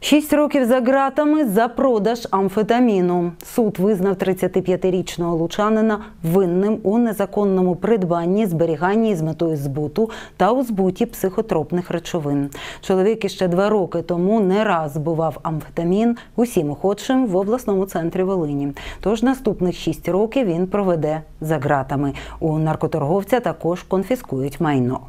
Шість років за ґратами за продаж амфетаміну. Суд визнав 35-річного лучанина винним у незаконному придбанні, зберіганні з метою збуту та у збуті психотропних речовин. Чоловік іще два роки тому не раз бував амфетамін усім охочим в обласному центрі Волині. Тож наступних шість років він проведе за ґратами. У наркоторговця також конфіскують майно.